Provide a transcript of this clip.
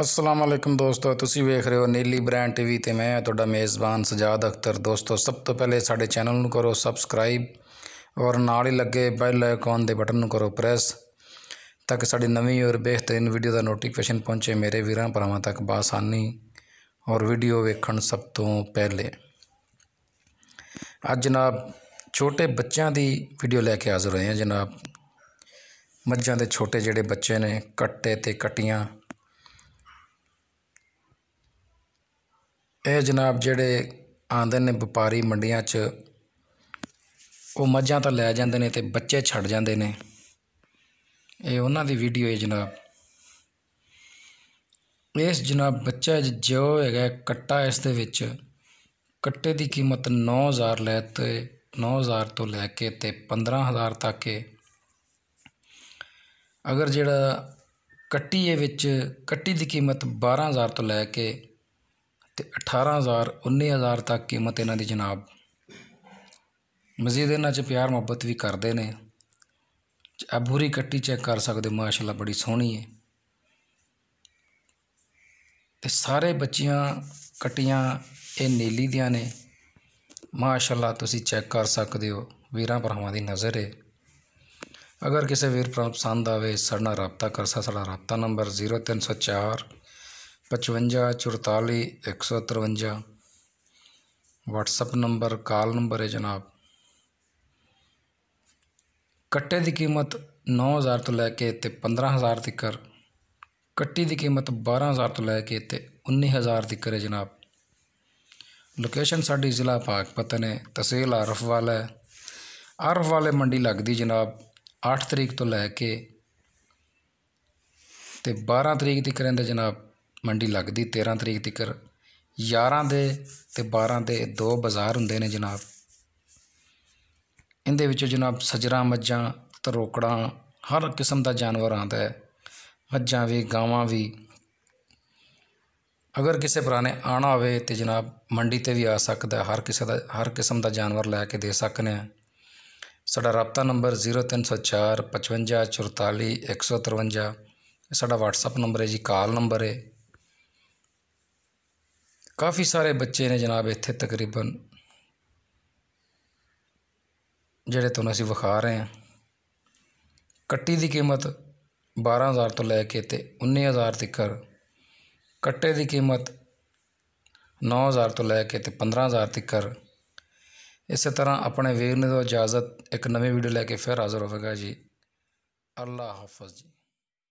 ਅਸਲਾਮ ਅਲੈਕਮ ਦੋਸਤੋ ਤੁਸੀਂ ਵੇਖ ਰਹੇ ਹੋ ਨੀਲੀ ਬ੍ਰਾਂਡ ਟੀਵੀ ਤੇ ਮੈਂ ਤੁਹਾਡਾ ਮੇਜ਼ਬਾਨ ਸਜਾਦ ਅਖਤਰ ਦੋਸਤੋ ਸਭ ਤੋਂ ਪਹਿਲੇ ਸਾਡੇ ਚੈਨਲ ਨੂੰ ਕਰੋ ਸਬਸਕ੍ਰਾਈਬ ਔਰ ਨਾਲ ਹੀ ਲੱਗੇ ਬੈਲ ਆਈਕਨ ਦੇ ਬਟਨ ਨੂੰ ਕਰੋ ਪ੍ਰੈਸ ਤਾਂ ਕਿ ਸਾਡੀ ਨਵੀਂ ਔਰ ਬਿਹਤਰੀਨ ਵੀਡੀਓ ਦਾ ਨੋਟੀਫਿਕੇਸ਼ਨ ਪਹੁੰਚੇ ਮੇਰੇ ਵੀਰਾਂ ਭਰਾਵਾਂ ਤੱਕ ਬਾਸਾਨੀ ਔਰ ਵੀਡੀਓ ਵੇਖਣ ਸਭ ਤੋਂ ਪਹਿਲੇ ਅੱਜ ਜਨਾਬ ਛੋਟੇ ਬੱਚਿਆਂ ਦੀ ਵੀਡੀਓ ਲੈ ਕੇ ਹਾਜ਼ਰ ਹੋਏ ਹਾਂ ਜਨਾਬ ਮੱਝਾਂ ਦੇ ਛੋਟੇ ਜਿਹੜੇ ਬੱਚੇ ਨੇ ਕੱਟੇ ਤੇ ਕਟੀਆਂ ਇਹ ਜਨਾਬ ਜਿਹੜੇ ਆਂਦੇ ਨੇ ਵਪਾਰੀ ਮੰਡੀਆਂ 'ਚ ਉਹ ਮੱਝਾਂ ਤਾਂ ਲੈ ਜਾਂਦੇ ਨੇ ਤੇ ਬੱਚੇ ਛੱਡ ਜਾਂਦੇ ਨੇ ਇਹ ਉਹਨਾਂ ਦੀ ਵੀਡੀਓ ਹੈ ਜਨਾਬ ਇਸ ਜਨਾਬ ਬੱਚਾ ਜੋ ਹੈਗਾ ਕੱਟਾ ਇਸ ਦੇ ਵਿੱਚ ਕੱਟੇ ਦੀ ਕੀਮਤ 9000 ਲੈ ਤੇ 9000 ਤੋਂ ਲੈ ਕੇ ਤੇ 15000 ਤੱਕ ਹੈ ਅਗਰ ਜਿਹੜਾ ਕੱਟੀ ਇਹ ਵਿੱਚ ਕੱਟੀ ਦੀ ਕੀਮਤ 12000 ਤੋਂ ਲੈ ਕੇ ਤੇ 18000 19000 ਤੱਕ ਕੀਮਤ ਇਹਨਾਂ ਦੀ ਜਨਾਬ ਮਜ਼ੀਦ ਇਹਨਾਂ 'ਚ ਪਿਆਰ ਮੁਹੱਬਤ ਵੀ ਕਰਦੇ ਨੇ ਆ ਭੂਰੀ ਕੱਟੀ ਚੈੱਕ ਕਰ ਸਕਦੇ ਮਾਸ਼ਾਅੱਲਾ ਬੜੀ ਸੋਹਣੀ ਹੈ ਤੇ ਸਾਰੇ ਬੱਚੀਆਂ ਕਟੀਆਂ ਇਹ ਨੀਲੀ ਦੀਆਂ ਨੇ ਮਾਸ਼ਾਅੱਲਾ ਤੁਸੀਂ ਚੈੱਕ ਕਰ ਸਕਦੇ ਹੋ ਵੀਰਾਂ ਭਰਾਵਾਂ ਦੀ ਨਜ਼ਰ ਹੈ ਅਗਰ ਕਿਸੇ ਵੀਰ ਪ੍ਰਾਪਤ ਸੰਦ ਆਵੇ ਸਾਡਾ ਕਰਸਾ ਕਰ ਸਕਦਾ ਸਾਡਾ رابطہ ਨੰਬਰ 0304 ਪਚਵੰਜਾ ਚੁਤਾਲੀ 153 ਵਟਸਐਪ ਨੰਬਰ ਕਾਲ ਨੰਬਰ ਹੈ ਜਨਾਬ ਕੱਟੇ ਦੀ ਕੀਮਤ 9000 ਤੋਂ ਲੈ ਕੇ ਤੇ 15000 ਤੱਕ ਕੱਟੀ ਦੀ ਕੀਮਤ 12000 ਤੋਂ ਲੈ ਕੇ ਤੇ 19000 ਤੱਕ ਹੈ ਜਨਾਬ ਲੋਕੇਸ਼ਨ ਸਾਡੀ ਜ਼ਿਲ੍ਹਾ ਪਾਕਪਤਨ ਹੈ ਤਹਿਸੀਲ ਅਰਫ ਵਾਲਾ ਹੈ ਵਾਲੇ ਮੰਡੀ ਲੱਗਦੀ ਜਨਾਬ 8 ਤਰੀਕ ਤੋਂ ਲੈ ਕੇ ਤੇ 12 ਤਰੀਕ ਤੱਕ ਰਹਿੰਦਾ ਜਨਾਬ ਮੰਡੀ ਲੱਗਦੀ 13 ਤਰੀਕ ਤੱਕਰ 11 ਦੇ ਤੇ 12 ਦੇ ਦੋ ਬਾਜ਼ਾਰ ਹੁੰਦੇ ਨੇ ਜਨਾਬ ਇਹਦੇ ਵਿੱਚ ਜਨਾਬ ਸਜਰਾ ਮੱਝਾਂ ਤਰੋਕੜਾਂ ਹਰ ਕਿਸਮ ਦਾ ਜਾਨਵਰ ਆਉਂਦਾ ਹੈ ਮੱਝਾਂ ਵੀ ਗਾਵਾਂ ਵੀ ਅਗਰ ਕਿਸੇ ਪੁਰਾਣੇ ਆਣਾ ਹੋਵੇ ਤੇ ਜਨਾਬ ਮੰਡੀ ਤੇ ਵੀ ਆ ਸਕਦਾ ਹਰ ਕਿਸੇ ਦਾ ਹਰ ਕਿਸਮ ਦਾ ਜਾਨਵਰ ਲੈ ਕੇ ਦੇ ਸਕਨੇ ਆ ਸਾਡਾ ਰابطਾ ਨੰਬਰ 0304 55 44 153 ਸਾਡਾ WhatsApp ਨੰਬਰ ਹੈ ਜੀ ਕਾਲ ਨੰਬਰ ਹੈ ਕਾਫੀ ਸਾਰੇ ਬੱਚੇ ਨੇ ਜਨਾਬ ਇੱਥੇ ਤਕਰੀਬਨ ਜਿਹੜੇ ਤੁਹਾਨੂੰ ਅਸੀਂ ਵਿਖਾ ਰਹੇ ਹਾਂ ਕੱਟੀ ਦੀ ਕੀਮਤ 12000 ਤੋਂ ਲੈ ਕੇ ਤੇ 19000 ਤੱਕਰ ਕੱਟੇ ਦੀ ਕੀਮਤ 9000 ਤੋਂ ਲੈ ਕੇ ਤੇ 15000 ਤੱਕਰ ਇਸੇ ਤਰ੍ਹਾਂ ਆਪਣੇ ਵੀਰ ਨੇ ਤੋਂ ਇਜਾਜ਼ਤ ਇੱਕ ਨਵੀਂ ਵੀਡੀਓ ਲੈ ਕੇ ਫਿਰ ਹਾਜ਼ਰ ਹੋਵੇਗਾ ਜੀ ਅੱਲਾ ਹਾਫਿਜ਼ ਜੀ